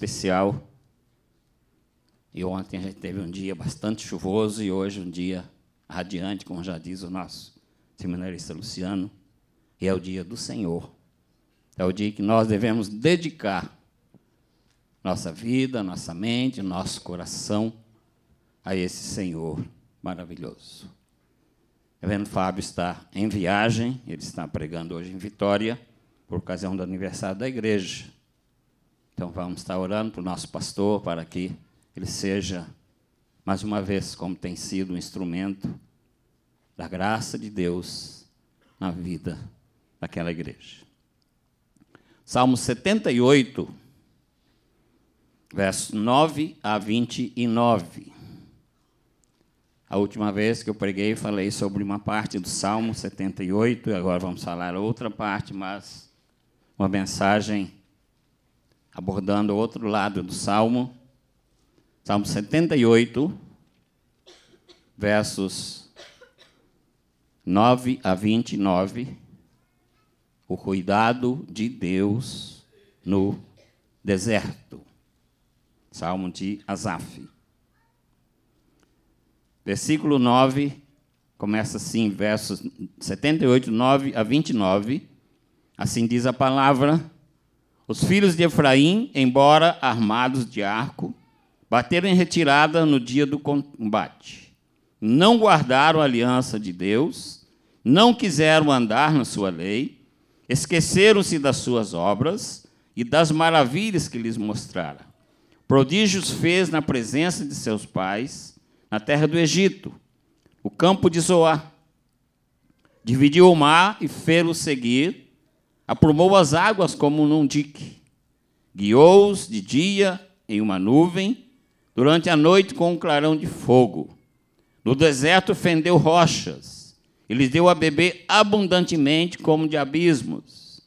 especial. E ontem a gente teve um dia bastante chuvoso e hoje um dia radiante, como já diz o nosso seminarista Luciano. E é o dia do Senhor. É o dia que nós devemos dedicar nossa vida, nossa mente, nosso coração a esse Senhor maravilhoso. Reverendo tá Fábio está em viagem, ele está pregando hoje em Vitória, por ocasião do aniversário da igreja. Então vamos estar orando para o nosso pastor, para que ele seja, mais uma vez, como tem sido, um instrumento da graça de Deus na vida daquela igreja. Salmo 78, versos 9 a 29. A última vez que eu preguei, falei sobre uma parte do Salmo 78, e agora vamos falar outra parte, mas uma mensagem abordando o outro lado do Salmo, Salmo 78, versos 9 a 29, o cuidado de Deus no deserto. Salmo de Asaf. Versículo 9 começa assim, versos 78, 9 a 29. Assim diz a palavra: os filhos de Efraim, embora armados de arco, bateram em retirada no dia do combate. Não guardaram a aliança de Deus, não quiseram andar na sua lei, esqueceram-se das suas obras e das maravilhas que lhes mostrara. Prodígios fez na presença de seus pais, na terra do Egito, o campo de Zoar. Dividiu o mar e fê-lo seguir aprumou as águas como num dique, guiou-os de dia em uma nuvem, durante a noite com um clarão de fogo. No deserto fendeu rochas, e lhes deu a beber abundantemente como de abismos.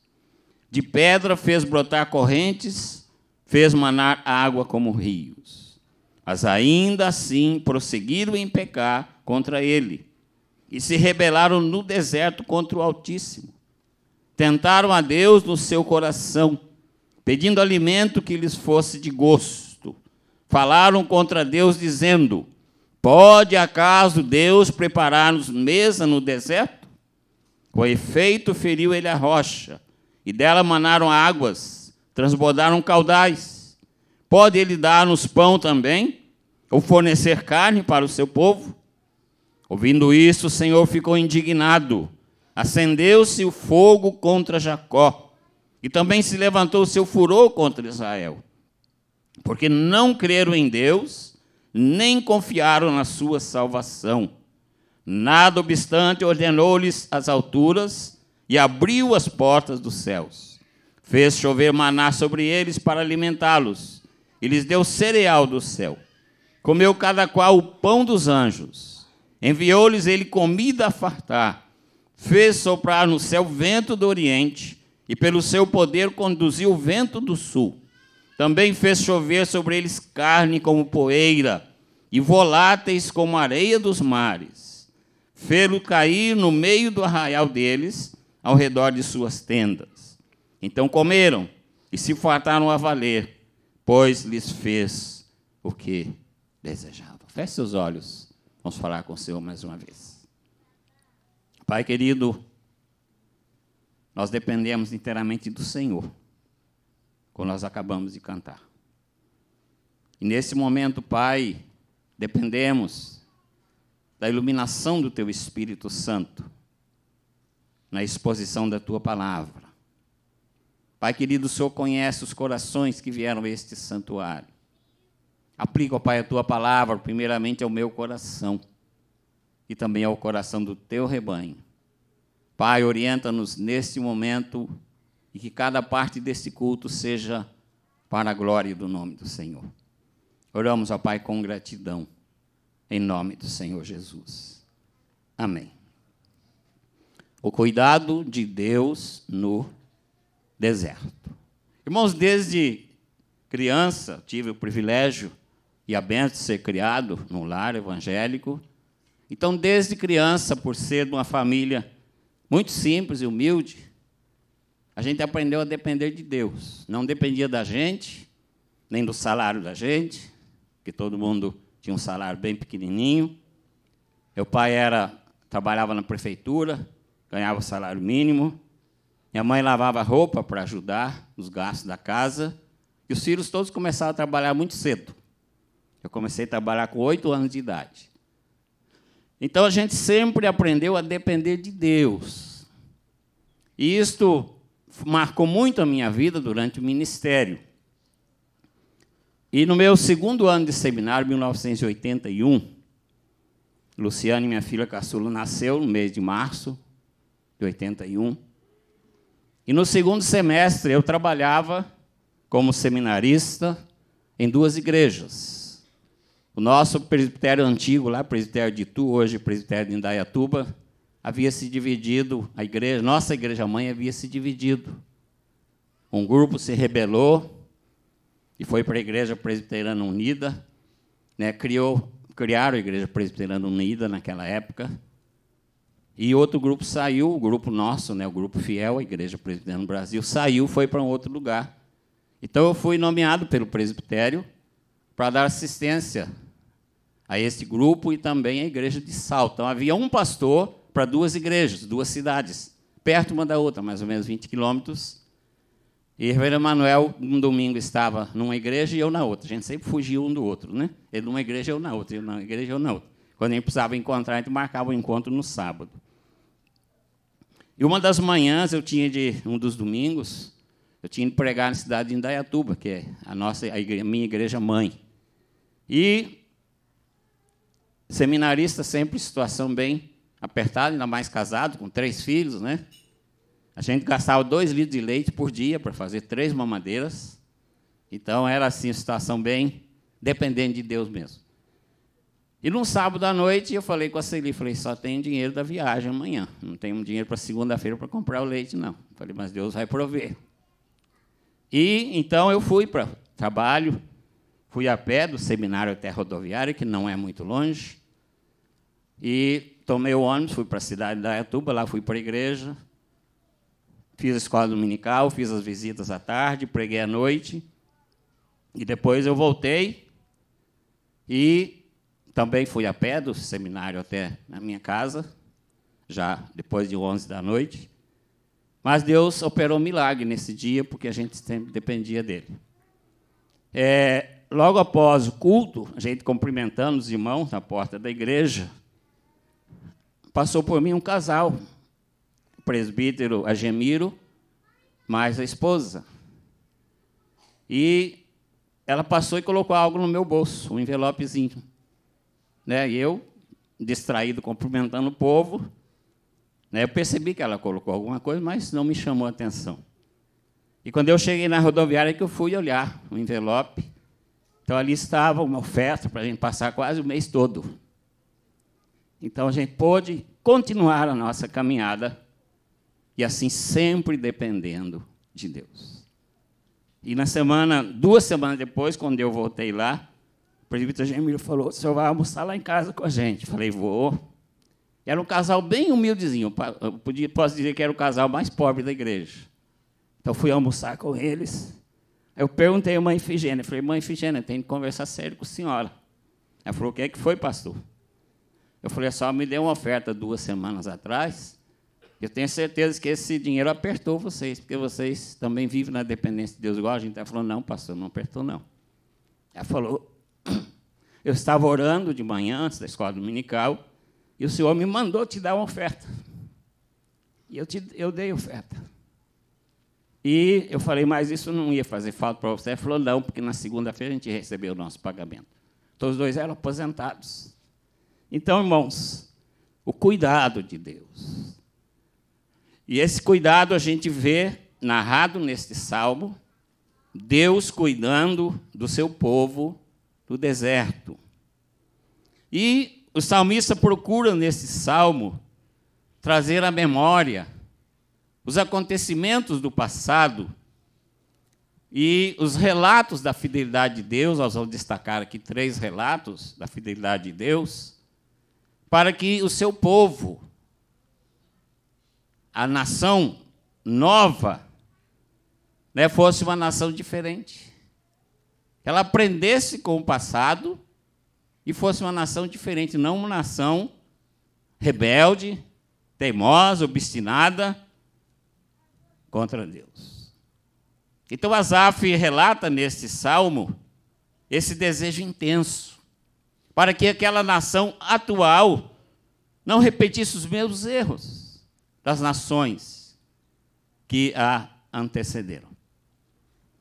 De pedra fez brotar correntes, fez manar água como rios. Mas ainda assim prosseguiram em pecar contra ele, e se rebelaram no deserto contra o Altíssimo Tentaram a Deus no seu coração, pedindo alimento que lhes fosse de gosto. Falaram contra Deus, dizendo: Pode acaso Deus preparar-nos mesa no deserto? Com efeito, feriu ele a rocha, e dela manaram águas, transbordaram caudais. Pode ele dar-nos pão também? Ou fornecer carne para o seu povo? Ouvindo isso, o Senhor ficou indignado Acendeu-se o fogo contra Jacó, e também se levantou o seu furor contra Israel, porque não creram em Deus, nem confiaram na sua salvação. Nada obstante, ordenou-lhes as alturas e abriu as portas dos céus. Fez chover maná sobre eles para alimentá-los, e lhes deu cereal do céu. Comeu cada qual o pão dos anjos. Enviou-lhes ele comida a fartar fez soprar no céu vento do oriente, e pelo seu poder conduziu o vento do sul. Também fez chover sobre eles carne como poeira, e voláteis como areia dos mares. Fê-lo cair no meio do arraial deles, ao redor de suas tendas. Então comeram e se fartaram a valer, pois lhes fez o que desejava. Feche seus olhos, vamos falar com o Senhor mais uma vez. Pai querido, nós dependemos inteiramente do Senhor, como nós acabamos de cantar. E nesse momento, Pai, dependemos da iluminação do Teu Espírito Santo, na exposição da Tua palavra. Pai querido, o Senhor conhece os corações que vieram a este santuário. Aplica, Pai, a Tua palavra, primeiramente ao meu coração e também ao coração do teu rebanho. Pai, orienta-nos neste momento e que cada parte desse culto seja para a glória do nome do Senhor. Oramos, ó Pai, com gratidão, em nome do Senhor Jesus. Amém. O cuidado de Deus no deserto. Irmãos, desde criança tive o privilégio e a bênção de ser criado num lar evangélico então, desde criança, por ser de uma família muito simples e humilde, a gente aprendeu a depender de Deus. Não dependia da gente, nem do salário da gente, que todo mundo tinha um salário bem pequenininho. Meu pai era trabalhava na prefeitura, ganhava salário mínimo. Minha mãe lavava roupa para ajudar nos gastos da casa. E os filhos todos começaram a trabalhar muito cedo. Eu comecei a trabalhar com oito anos de idade. Então a gente sempre aprendeu a depender de Deus. E isto marcou muito a minha vida durante o ministério. E no meu segundo ano de seminário, 1981, Luciane, minha filha caçula, nasceu no mês de março de 81. E no segundo semestre eu trabalhava como seminarista em duas igrejas. O nosso presbitério antigo, lá, presbitério de Tu, hoje presbitério de Indaiatuba, havia se dividido, a igreja, nossa igreja mãe havia se dividido. Um grupo se rebelou e foi para a Igreja Presbiterana Unida, né, criou, criaram a Igreja Presbiterana Unida naquela época. E outro grupo saiu, o grupo nosso, né, o grupo fiel, a Igreja Presbiterana do Brasil, saiu, foi para um outro lugar. Então eu fui nomeado pelo presbitério para dar assistência a esse grupo e também a igreja de Salto. Então havia um pastor para duas igrejas, duas cidades, perto uma da outra, mais ou menos 20 quilômetros. E Reverendo Manuel, um domingo, estava numa igreja e eu na outra. A gente sempre fugia um do outro, né? Ele numa igreja, eu na outra, eu numa igreja, eu na outra. Quando a gente precisava encontrar, a gente marcava o um encontro no sábado. E uma das manhãs, eu tinha de, um dos domingos, eu tinha de pregar na cidade de Indaiatuba, que é a, nossa, a igreja, minha igreja mãe. E Seminarista sempre situação bem apertada, ainda mais casado, com três filhos, né? A gente gastava dois litros de leite por dia para fazer três mamadeiras. Então era assim, situação bem dependente de Deus mesmo. E num sábado à noite eu falei com a Celi, falei, só tenho dinheiro da viagem amanhã. Não tenho dinheiro para segunda-feira para comprar o leite, não. Falei, mas Deus vai prover. E então eu fui para trabalho, fui a pé do seminário até a rodoviária, que não é muito longe. E tomei o ônibus, fui para a cidade da Iatuba, lá fui para a igreja, fiz a escola dominical, fiz as visitas à tarde, preguei à noite. E depois eu voltei e também fui a pé do seminário até na minha casa, já depois de 11 da noite. Mas Deus operou um milagre nesse dia, porque a gente sempre dependia dele. É, logo após o culto, a gente cumprimentando os irmãos na porta da igreja, passou por mim um casal, o presbítero Agemiro, mais a esposa. E ela passou e colocou algo no meu bolso, um envelopezinho. Né? E eu, distraído, cumprimentando o povo, né? eu percebi que ela colocou alguma coisa, mas não me chamou a atenção. E quando eu cheguei na rodoviária, que eu fui olhar o envelope, então ali estava uma oferta para a gente passar quase o mês todo. Então a gente pôde continuar a nossa caminhada e assim sempre dependendo de Deus. E na semana, duas semanas depois, quando eu voltei lá, o presbítero Gemílio falou: o senhor vai almoçar lá em casa com a gente? Falei: vou. Era um casal bem humildezinho, eu podia, posso dizer que era o casal mais pobre da igreja. Então fui almoçar com eles. Eu perguntei à mãe Figênia, falei, mãe Figênia, tenho que conversar sério com a senhora. Ela falou, o que é que foi, pastor? Eu falei, só me deu uma oferta duas semanas atrás. Eu tenho certeza que esse dinheiro apertou vocês, porque vocês também vivem na dependência de Deus. Igual a gente está falando, não, pastor, não apertou, não. Ela falou, eu estava orando de manhã, antes da escola dominical, e o Senhor me mandou te dar uma oferta. E eu, te, eu dei oferta. E eu falei, mas isso não ia fazer falta para você? Ela falou, não, porque na segunda-feira a gente recebeu o nosso pagamento. Todos então, dois eram aposentados. Então, irmãos, o cuidado de Deus. E esse cuidado a gente vê narrado neste salmo, Deus cuidando do seu povo do deserto. E o salmista procura nesse salmo trazer à memória os acontecimentos do passado e os relatos da fidelidade de Deus, nós vamos destacar aqui três relatos da fidelidade de Deus, para que o seu povo, a nação nova, né, fosse uma nação diferente. Ela aprendesse com o passado e fosse uma nação diferente, não uma nação rebelde, teimosa, obstinada contra Deus. Então Asaf relata neste salmo esse desejo intenso para que aquela nação atual não repetisse os mesmos erros das nações que a antecederam.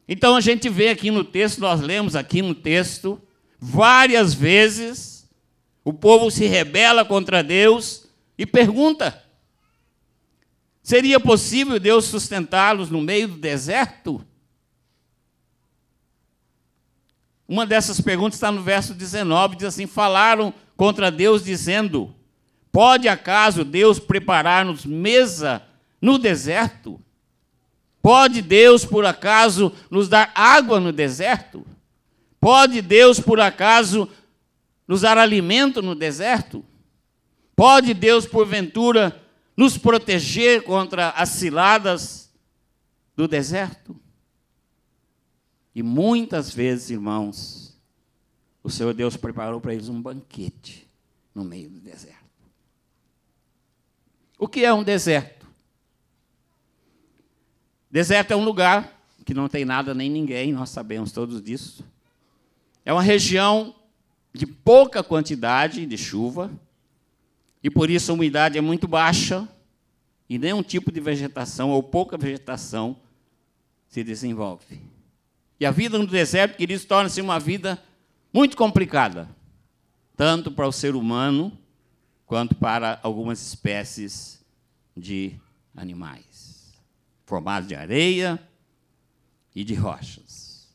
Então a gente vê aqui no texto, nós lemos aqui no texto, várias vezes o povo se rebela contra Deus e pergunta: seria possível Deus sustentá-los no meio do deserto? Uma dessas perguntas está no verso 19, diz assim: Falaram contra Deus, dizendo: Pode acaso Deus preparar-nos mesa no deserto? Pode Deus, por acaso, nos dar água no deserto? Pode Deus, por acaso, nos dar alimento no deserto? Pode Deus, porventura, nos proteger contra as ciladas do deserto? E muitas vezes, irmãos, o Senhor Deus preparou para eles um banquete no meio do deserto. O que é um deserto? Deserto é um lugar que não tem nada nem ninguém, nós sabemos todos disso. É uma região de pouca quantidade de chuva, e por isso a umidade é muito baixa, e nenhum tipo de vegetação ou pouca vegetação se desenvolve. E a vida no deserto, queridos, torna-se uma vida muito complicada, tanto para o ser humano quanto para algumas espécies de animais, formados de areia e de rochas.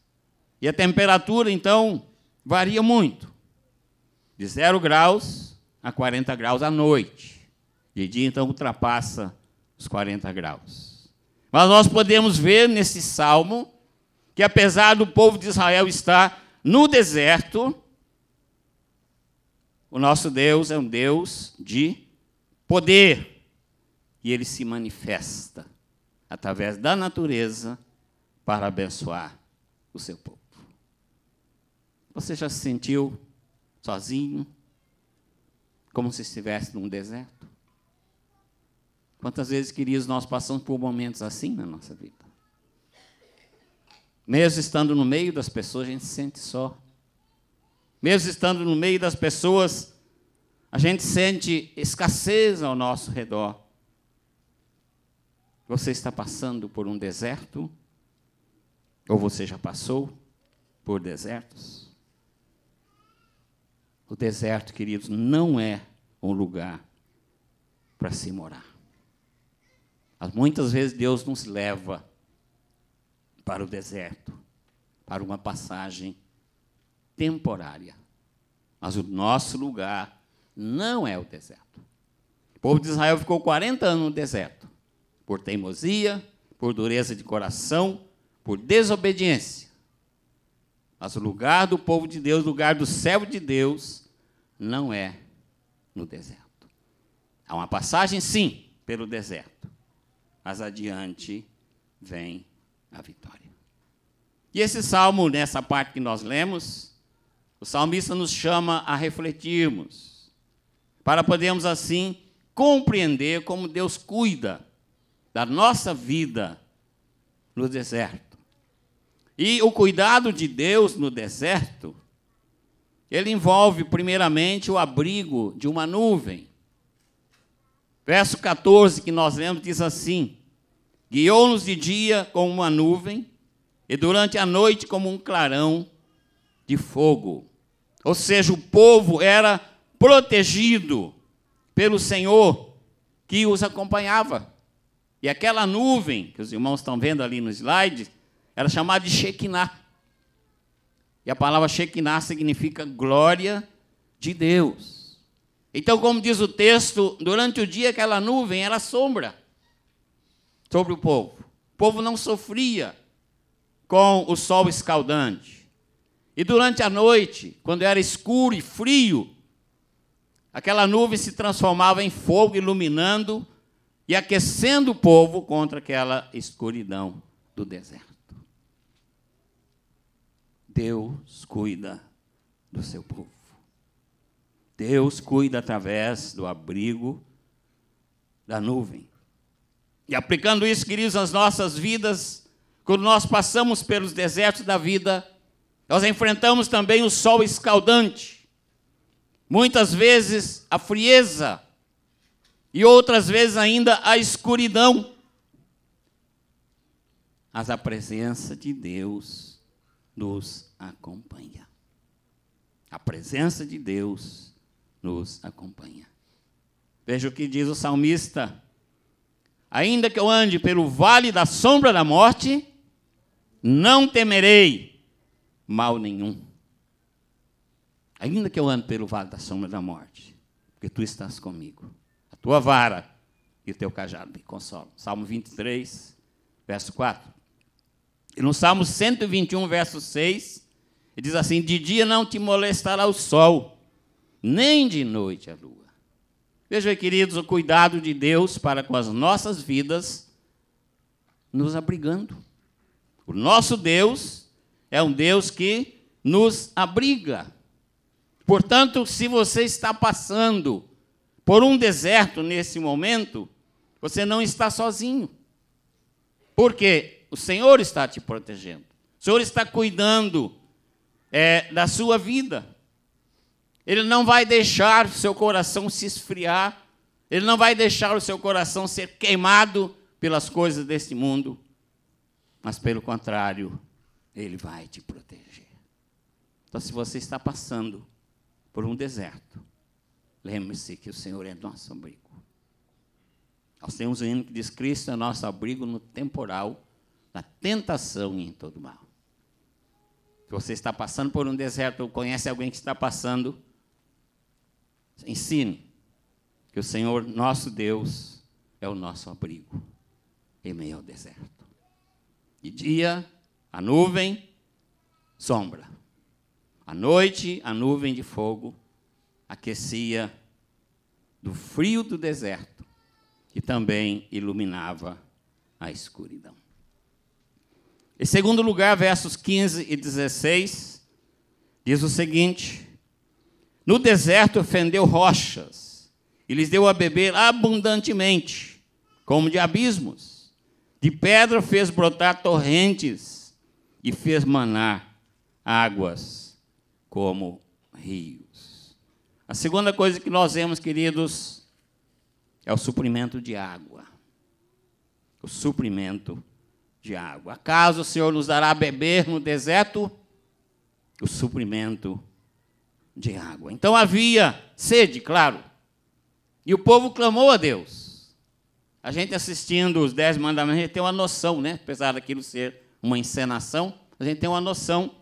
E a temperatura, então, varia muito, de 0 graus a 40 graus à noite. De dia, então, ultrapassa os 40 graus. Mas nós podemos ver nesse salmo que apesar do povo de Israel estar no deserto, o nosso Deus é um Deus de poder. E ele se manifesta através da natureza para abençoar o seu povo. Você já se sentiu sozinho? Como se estivesse num deserto? Quantas vezes, queridos, nós passamos por momentos assim na nossa vida? Mesmo estando no meio das pessoas, a gente se sente só. Mesmo estando no meio das pessoas, a gente sente escassez ao nosso redor. Você está passando por um deserto? Ou você já passou por desertos? O deserto, queridos, não é um lugar para se morar. Muitas vezes Deus nos leva para o deserto, para uma passagem temporária. Mas o nosso lugar não é o deserto. O povo de Israel ficou 40 anos no deserto, por teimosia, por dureza de coração, por desobediência. Mas o lugar do povo de Deus, o lugar do servo de Deus, não é no deserto. Há uma passagem, sim, pelo deserto, mas adiante vem a vitória. E esse salmo, nessa parte que nós lemos, o salmista nos chama a refletirmos, para podermos assim compreender como Deus cuida da nossa vida no deserto. E o cuidado de Deus no deserto, ele envolve primeiramente o abrigo de uma nuvem. Verso 14 que nós lemos diz assim: Guiou-nos de dia como uma nuvem, e durante a noite como um clarão de fogo. Ou seja, o povo era protegido pelo Senhor que os acompanhava. E aquela nuvem, que os irmãos estão vendo ali no slide, era chamada de Shekinah. E a palavra Shekinah significa glória de Deus. Então, como diz o texto, durante o dia aquela nuvem era sombra sobre o povo. O povo não sofria com o sol escaldante. E durante a noite, quando era escuro e frio, aquela nuvem se transformava em fogo, iluminando e aquecendo o povo contra aquela escuridão do deserto. Deus cuida do seu povo. Deus cuida através do abrigo da nuvem. E aplicando isso, queridos, nas nossas vidas, quando nós passamos pelos desertos da vida, nós enfrentamos também o sol escaldante. Muitas vezes a frieza e outras vezes ainda a escuridão. Mas a presença de Deus nos acompanha. A presença de Deus nos acompanha. Veja o que diz o salmista Ainda que eu ande pelo vale da sombra da morte, não temerei mal nenhum. Ainda que eu ande pelo vale da sombra da morte, porque tu estás comigo. A tua vara e o teu cajado me consolam. Salmo 23, verso 4. E no Salmo 121, verso 6, ele diz assim: De dia não te molestará o sol, nem de noite a lua Veja, queridos, o cuidado de Deus para com as nossas vidas, nos abrigando. O nosso Deus é um Deus que nos abriga. Portanto, se você está passando por um deserto nesse momento, você não está sozinho. Porque o Senhor está te protegendo. O Senhor está cuidando é, da sua vida. Ele não vai deixar o seu coração se esfriar. Ele não vai deixar o seu coração ser queimado pelas coisas deste mundo. Mas, pelo contrário, Ele vai te proteger. Então, se você está passando por um deserto, lembre-se que o Senhor é nosso abrigo. Nós temos um hino que diz: Cristo é nosso abrigo no temporal, na tentação e em todo mal. Se você está passando por um deserto ou conhece alguém que está passando, Ensine que o Senhor, nosso Deus, é o nosso abrigo em meio ao deserto. De dia, a nuvem, sombra. À noite, a nuvem de fogo aquecia do frio do deserto e também iluminava a escuridão. Em segundo lugar, versos 15 e 16, diz o seguinte: no deserto fendeu rochas e lhes deu a beber abundantemente, como de abismos. De pedra fez brotar torrentes e fez manar águas como rios. A segunda coisa que nós vemos, queridos, é o suprimento de água. O suprimento de água. Acaso o Senhor nos dará a beber no deserto? O suprimento de de água. Então havia sede, claro. E o povo clamou a Deus. A gente assistindo os Dez Mandamentos, a gente tem uma noção, né? Apesar daquilo ser uma encenação, a gente tem uma noção.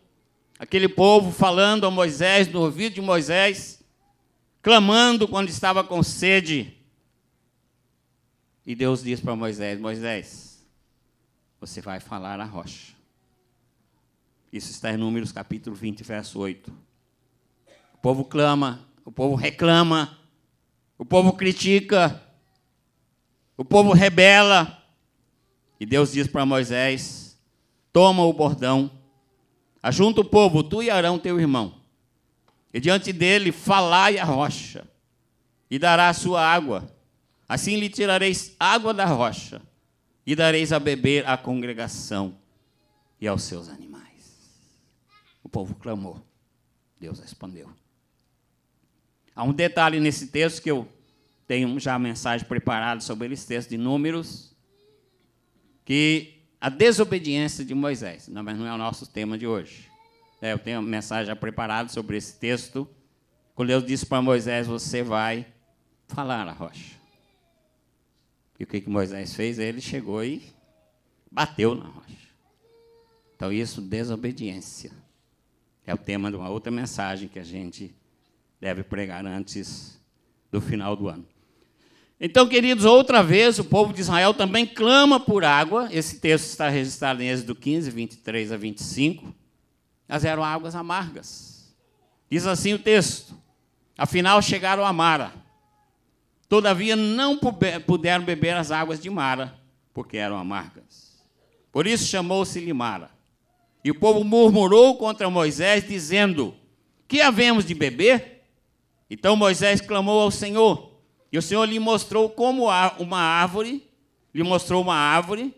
Aquele povo falando a Moisés, no ouvido de Moisés, clamando quando estava com sede. E Deus diz para Moisés: Moisés, você vai falar a rocha. Isso está em Números capítulo 20, verso 8 povo clama, o povo reclama, o povo critica, o povo rebela. E Deus diz para Moisés: toma o bordão, ajunta o povo, tu e Arão, teu irmão, e diante dele falai a rocha, e dará a sua água. Assim lhe tirareis água da rocha, e dareis a beber à congregação e aos seus animais. O povo clamou, Deus respondeu. Há um detalhe nesse texto que eu tenho já a mensagem preparada sobre esse texto de Números, que a desobediência de Moisés, não, mas não é o nosso tema de hoje. É, eu tenho a mensagem já preparada sobre esse texto. Quando Deus disse para Moisés: Você vai falar a rocha. E o que, que Moisés fez? Ele chegou e bateu na rocha. Então, isso, desobediência. É o tema de uma outra mensagem que a gente deve pregar antes do final do ano. Então, queridos, outra vez o povo de Israel também clama por água. Esse texto está registrado em Êxodo 15, 23 a 25. Mas eram águas amargas. Diz assim o texto: Afinal chegaram a Mara. Todavia não puderam beber as águas de Mara, porque eram amargas. Por isso chamou-se-lhe Mara. E o povo murmurou contra Moisés, dizendo: Que havemos de beber? Então Moisés clamou ao Senhor, e o Senhor lhe mostrou como uma árvore, lhe mostrou uma árvore,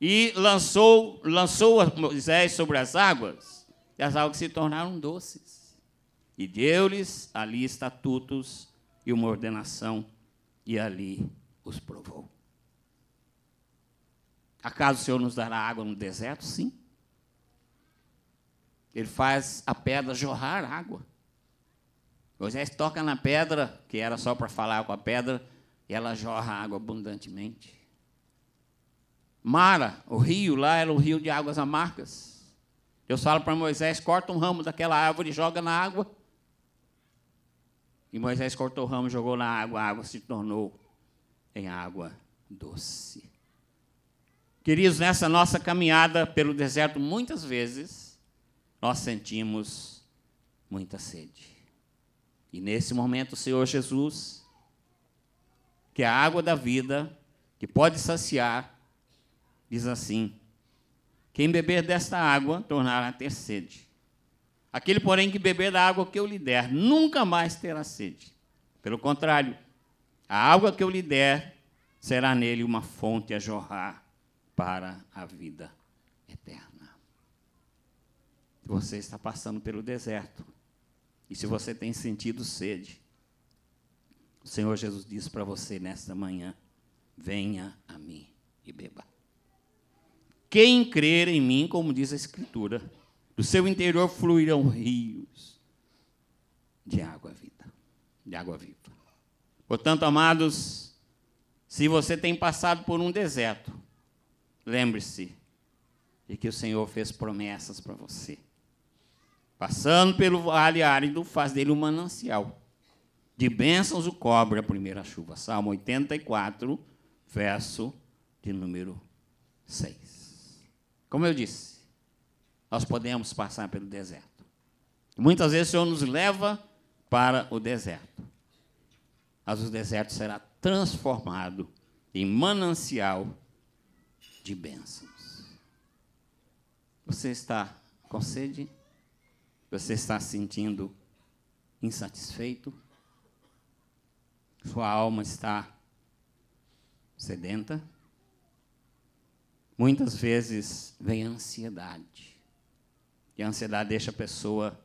e lançou, lançou Moisés sobre as águas, e as águas se tornaram doces. E deu-lhes ali estatutos e uma ordenação, e ali os provou. Acaso o Senhor nos dará água no deserto? Sim. Ele faz a pedra jorrar água. Moisés toca na pedra, que era só para falar com a pedra, e ela jorra água abundantemente. Mara, o rio lá era o rio de águas amargas. Deus fala para Moisés: corta um ramo daquela árvore e joga na água. E Moisés cortou o ramo, jogou na água, a água se tornou em água doce. Queridos, nessa nossa caminhada pelo deserto, muitas vezes nós sentimos muita sede. E nesse momento, o Senhor Jesus, que é a água da vida, que pode saciar, diz assim: Quem beber desta água tornará a ter sede. Aquele, porém, que beber da água que eu lhe der, nunca mais terá sede. Pelo contrário, a água que eu lhe der será nele uma fonte a jorrar para a vida eterna. Você está passando pelo deserto. E se você tem sentido sede, o Senhor Jesus disse para você nesta manhã: venha a mim e beba. Quem crer em mim, como diz a Escritura, do seu interior fluirão rios de água vida, de água viva. Portanto, amados, se você tem passado por um deserto, lembre-se de que o Senhor fez promessas para você. Passando pelo vale árido, faz dele um manancial. De bênçãos o cobre a primeira chuva. Salmo 84, verso de número 6. Como eu disse, nós podemos passar pelo deserto. Muitas vezes o Senhor nos leva para o deserto. Mas o deserto será transformado em manancial de bênçãos. Você está com sede? Você está se sentindo insatisfeito? Sua alma está sedenta? Muitas vezes vem a ansiedade. E a ansiedade deixa a pessoa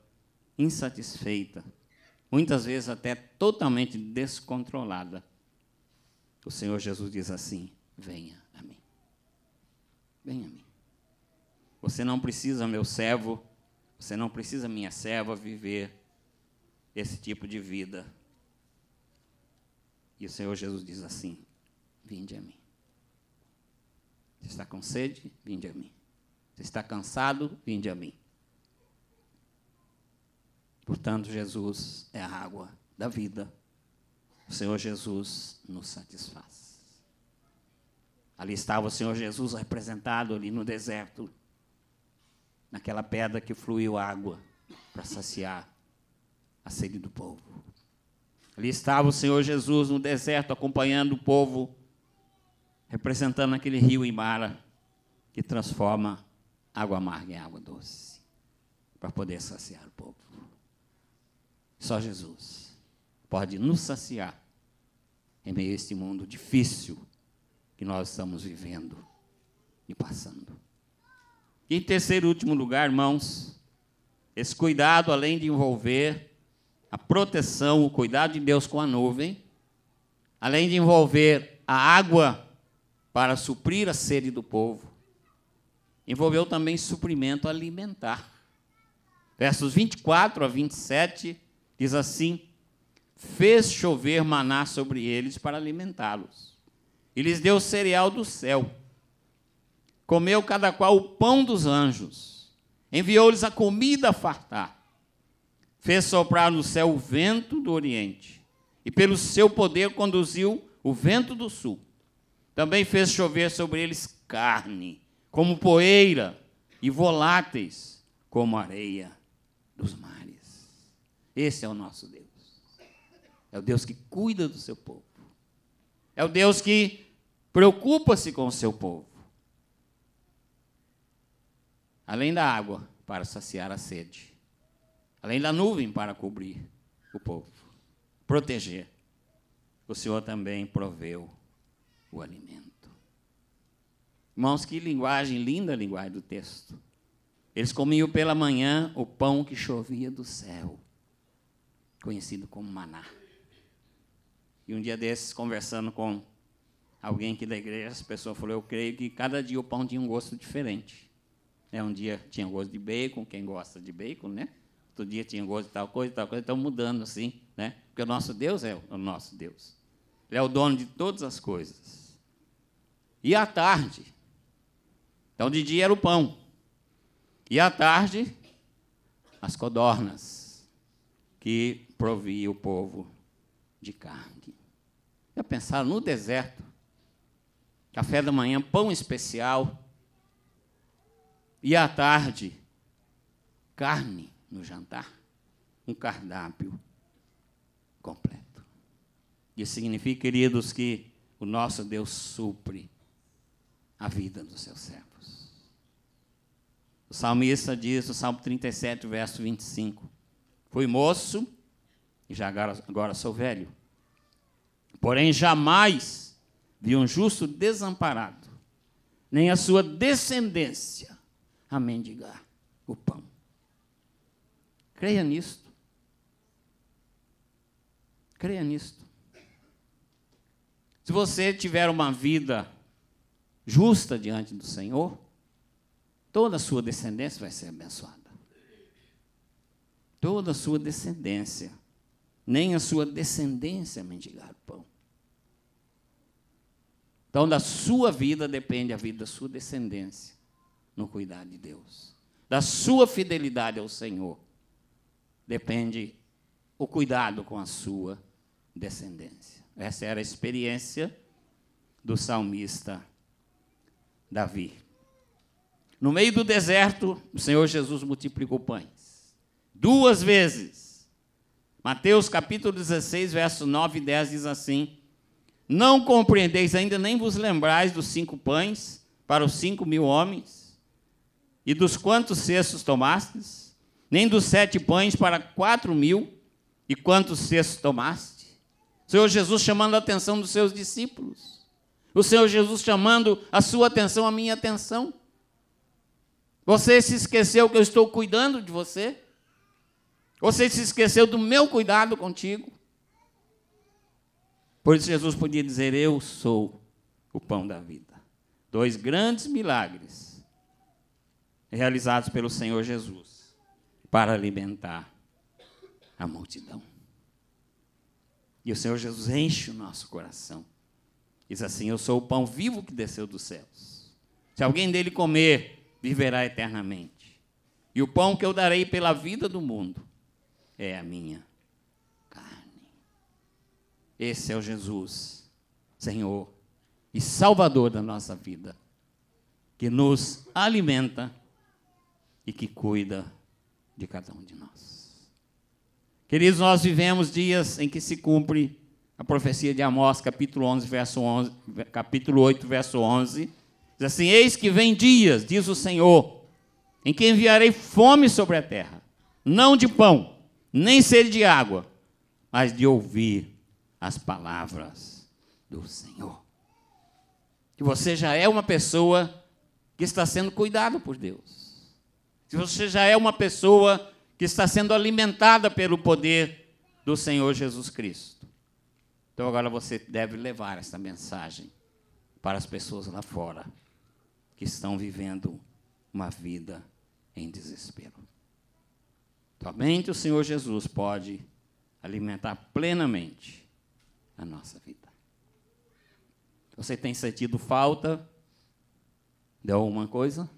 insatisfeita, muitas vezes até totalmente descontrolada. O Senhor Jesus diz assim: Venha a mim. Venha a mim. Você não precisa, meu servo, você não precisa, minha serva, viver esse tipo de vida. E o Senhor Jesus diz assim: Vinde a mim. Você está com sede? Vinde a mim. Você está cansado? Vinde a mim. Portanto, Jesus é a água da vida. O Senhor Jesus nos satisfaz. Ali estava o Senhor Jesus representado ali no deserto naquela pedra que fluiu água para saciar a sede do povo. Ali estava o Senhor Jesus no deserto, acompanhando o povo, representando aquele rio Imara que transforma água amarga em água doce, para poder saciar o povo. Só Jesus pode nos saciar em meio a este mundo difícil que nós estamos vivendo e passando. E em terceiro e último lugar, irmãos, esse cuidado, além de envolver a proteção, o cuidado de Deus com a nuvem, além de envolver a água para suprir a sede do povo, envolveu também suprimento alimentar. Versos 24 a 27 diz assim: Fez chover maná sobre eles para alimentá-los, e lhes deu cereal do céu comeu cada qual o pão dos anjos, enviou-lhes a comida a fartar, fez soprar no céu o vento do Oriente, e pelo seu poder conduziu o vento do Sul. Também fez chover sobre eles carne, como poeira, e voláteis, como areia dos mares. Esse é o nosso Deus. É o Deus que cuida do seu povo. É o Deus que preocupa-se com o seu povo além da água para saciar a sede, além da nuvem para cobrir o povo, proteger. O Senhor também proveu o alimento. Irmãos, que linguagem, linda linguagem do texto. Eles comiam pela manhã o pão que chovia do céu, conhecido como maná. E um dia desses, conversando com alguém aqui da igreja, essa pessoa falou: Eu creio que cada dia o pão tinha um gosto diferente. É Um dia tinha gosto de bacon, quem gosta de bacon, né? Outro dia tinha gosto de tal coisa, tal coisa, estão mudando assim, né? Porque o nosso Deus é o nosso Deus. Ele é o dono de todas as coisas. E à tarde, então de dia era o pão. E à tarde, as codornas que provia o povo de carne. Já pensaram no deserto? Café da manhã, pão especial, e à tarde, carne no jantar. Um cardápio completo. Isso significa, queridos, que o nosso Deus supre a vida dos seus servos. O salmista diz, no Salmo 37, verso 25: Fui moço e já agora, agora sou velho. Porém, jamais vi um justo desamparado, nem a sua descendência a mendigar o pão. Creia nisto. Creia nisto. Se você tiver uma vida justa diante do Senhor, toda a sua descendência vai ser abençoada. Toda a sua descendência. Nem a sua descendência mendigar o pão. Então, da sua vida depende a vida da sua descendência no cuidar de Deus. Da sua fidelidade ao Senhor depende o cuidado com a sua descendência. Essa era a experiência do salmista Davi. No meio do deserto, o Senhor Jesus multiplicou pães. Duas vezes. Mateus capítulo 16, verso 9 e 10 diz assim: Não compreendeis ainda, nem vos lembrais dos cinco pães para os cinco mil homens? E dos quantos cestos tomastes? Nem dos sete pães para quatro mil? E quantos cestos tomaste? O Senhor Jesus chamando a atenção dos seus discípulos. O Senhor Jesus chamando a sua atenção, a minha atenção. Você se esqueceu que eu estou cuidando de você? Você se esqueceu do meu cuidado contigo? Por isso Jesus podia dizer: Eu sou o pão da vida. Dois grandes milagres realizados pelo Senhor Jesus para alimentar a multidão. E o Senhor Jesus enche o nosso coração. Diz assim: Eu sou o pão vivo que desceu dos céus. Se alguém dele comer, viverá eternamente. E o pão que eu darei pela vida do mundo é a minha carne. Esse é o Jesus, Senhor e Salvador da nossa vida, que nos alimenta e que cuida de cada um de nós. Queridos, nós vivemos dias em que se cumpre a profecia de Amós, capítulo, 11, verso 11, capítulo 8, verso 11. Diz assim: Eis que vem dias, diz o Senhor, em que enviarei fome sobre a terra, não de pão, nem sede de água, mas de ouvir as palavras do Senhor. Que você já é uma pessoa que está sendo cuidado por Deus se você já é uma pessoa que está sendo alimentada pelo poder do Senhor Jesus Cristo. Então agora você deve levar essa mensagem para as pessoas lá fora que estão vivendo uma vida em desespero. Somente o Senhor Jesus pode alimentar plenamente a nossa vida. Você tem sentido falta de alguma coisa?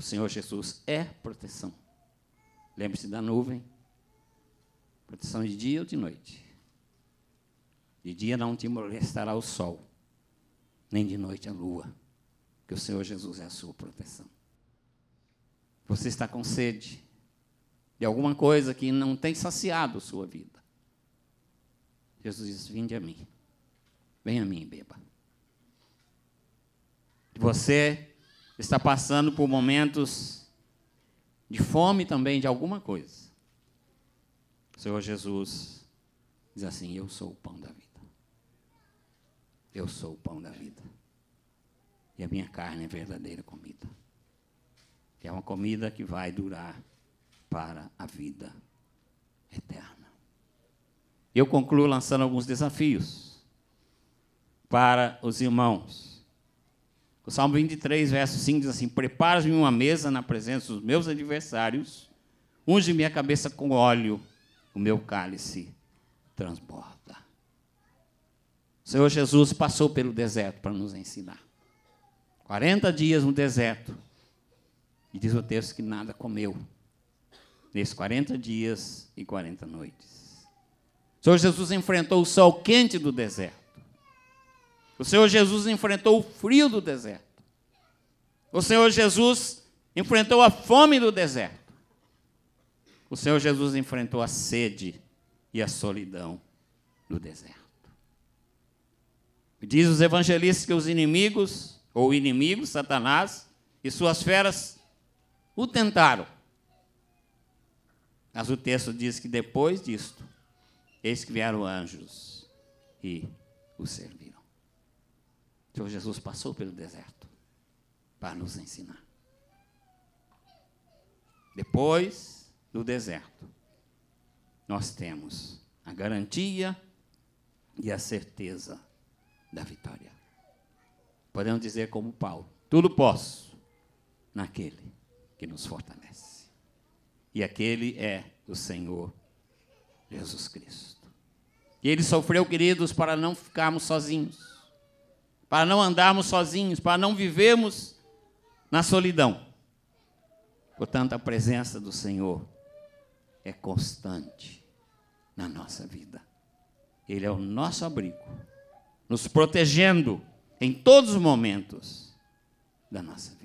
O Senhor Jesus é proteção. Lembre-se da nuvem. Proteção de dia ou de noite. De dia não te molestará o sol, nem de noite a lua, que o Senhor Jesus é a sua proteção. Você está com sede de alguma coisa que não tem saciado sua vida. Jesus diz: Vinde a mim. Venha a mim e beba. Você está passando por momentos de fome também de alguma coisa. O Senhor Jesus diz assim: Eu sou o pão da vida. Eu sou o pão da vida. E a minha carne é verdadeira comida. Que é uma comida que vai durar para a vida eterna. Eu concluo lançando alguns desafios para os irmãos. O Salmo 23, verso 5 diz assim: Prepara-me uma mesa na presença dos meus adversários, unge minha cabeça com óleo, o meu cálice transborda. O Senhor Jesus passou pelo deserto para nos ensinar. 40 dias no deserto. E diz o texto que nada comeu. Nesses 40 dias e 40 noites. O Senhor Jesus enfrentou o sol quente do deserto. O Senhor Jesus enfrentou o frio do deserto. O Senhor Jesus enfrentou a fome do deserto. O Senhor Jesus enfrentou a sede e a solidão do deserto. Diz os evangelistas que os inimigos, ou inimigos, Satanás e suas feras, o tentaram. Mas o texto diz que depois disto, eis que vieram anjos e o serviram. Senhor Jesus passou pelo deserto para nos ensinar. Depois do deserto, nós temos a garantia e a certeza da vitória. Podemos dizer como Paulo: tudo posso naquele que nos fortalece. E aquele é o Senhor Jesus Cristo. E ele sofreu, queridos, para não ficarmos sozinhos para não andarmos sozinhos, para não vivermos na solidão. Portanto, a presença do Senhor é constante na nossa vida. Ele é o nosso abrigo, nos protegendo em todos os momentos da nossa vida.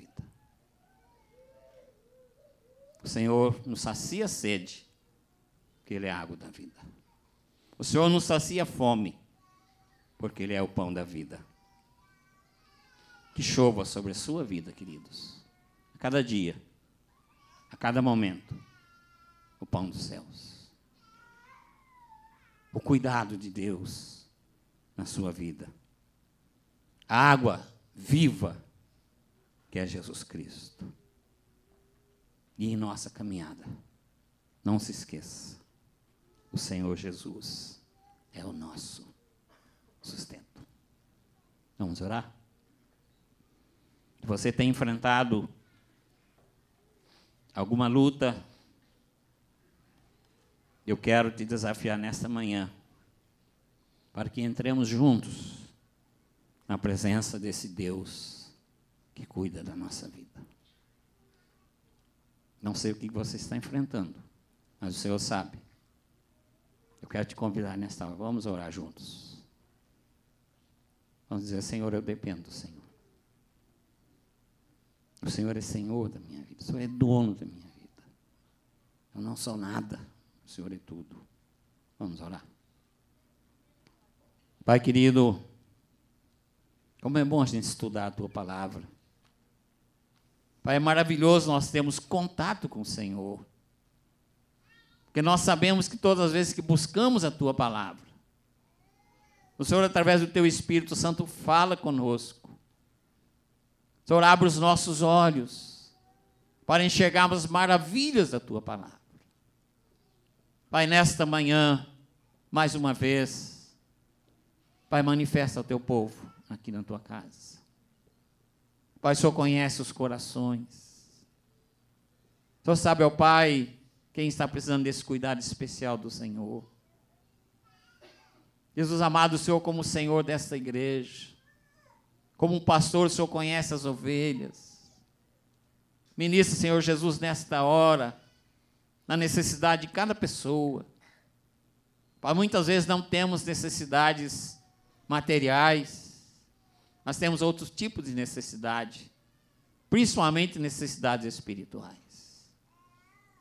O Senhor nos sacia sede, porque Ele é a água da vida. O Senhor nos sacia fome, porque Ele é o pão da vida que chova sobre a sua vida, queridos, a cada dia, a cada momento, o pão dos céus, o cuidado de Deus na sua vida, a água viva que é Jesus Cristo. E em nossa caminhada, não se esqueça, o Senhor Jesus é o nosso sustento. Vamos orar? Você tem enfrentado alguma luta? Eu quero te desafiar nesta manhã para que entremos juntos na presença desse Deus que cuida da nossa vida. Não sei o que você está enfrentando, mas o Senhor sabe. Eu quero te convidar nesta hora. Vamos orar juntos. Vamos dizer, Senhor, eu dependo, Senhor. O Senhor é Senhor da minha vida, o Senhor é dono da minha vida. Eu não sou nada, o Senhor é tudo. Vamos orar. Pai querido, como é bom a gente estudar a tua palavra. Pai, é maravilhoso nós temos contato com o Senhor. Porque nós sabemos que todas as vezes que buscamos a tua palavra, o Senhor, através do teu Espírito Santo, fala conosco. Senhor, abre os nossos olhos para enxergarmos as maravilhas da tua palavra. Pai, nesta manhã, mais uma vez, Pai, manifesta ao teu povo aqui na tua casa. Pai, o Senhor conhece os corações. O Senhor sabe, ó Pai, quem está precisando desse cuidado especial do Senhor. Jesus amado, o Senhor como Senhor desta igreja. Como um pastor, o Senhor conhece as ovelhas. Ministra, Senhor Jesus, nesta hora, na necessidade de cada pessoa. Pai, muitas vezes não temos necessidades materiais, mas temos outros tipos de necessidade, principalmente necessidades espirituais.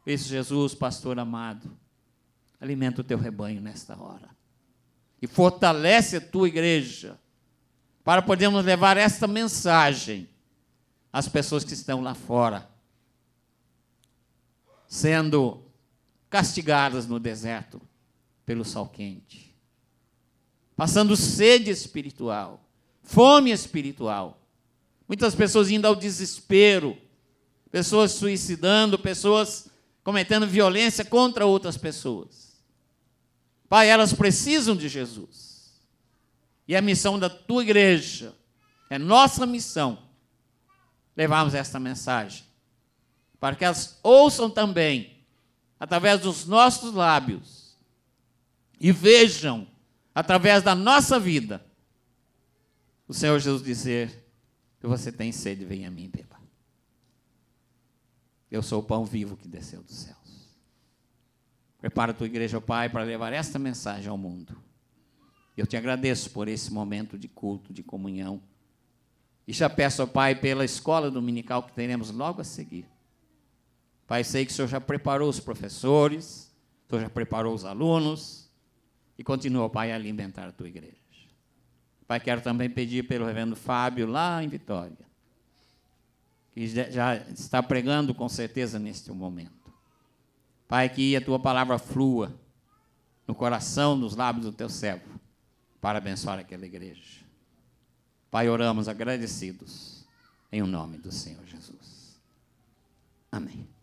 Por isso, Jesus, pastor amado, alimenta o teu rebanho nesta hora e fortalece a tua igreja para podermos levar esta mensagem às pessoas que estão lá fora, sendo castigadas no deserto pelo sol quente, passando sede espiritual, fome espiritual. Muitas pessoas indo ao desespero, pessoas suicidando, pessoas cometendo violência contra outras pessoas. Pai, elas precisam de Jesus. E a missão da tua igreja é nossa missão levarmos esta mensagem para que elas ouçam também através dos nossos lábios e vejam através da nossa vida o Senhor Jesus dizer que você tem sede, venha a mim beba. Eu sou o pão vivo que desceu dos céus. Prepara a tua igreja, ó Pai, para levar esta mensagem ao mundo. Eu te agradeço por esse momento de culto, de comunhão. E já peço ao Pai pela escola dominical que teremos logo a seguir. Pai, sei que o Senhor já preparou os professores, o Senhor já preparou os alunos, e continua, Pai, a alimentar a tua igreja. Pai, quero também pedir pelo reverendo Fábio, lá em Vitória, que já está pregando com certeza neste momento. Pai, que a tua palavra flua no coração, nos lábios do teu servo para abençoar aquela igreja. Pai, oramos agradecidos em o nome do Senhor Jesus. Amém.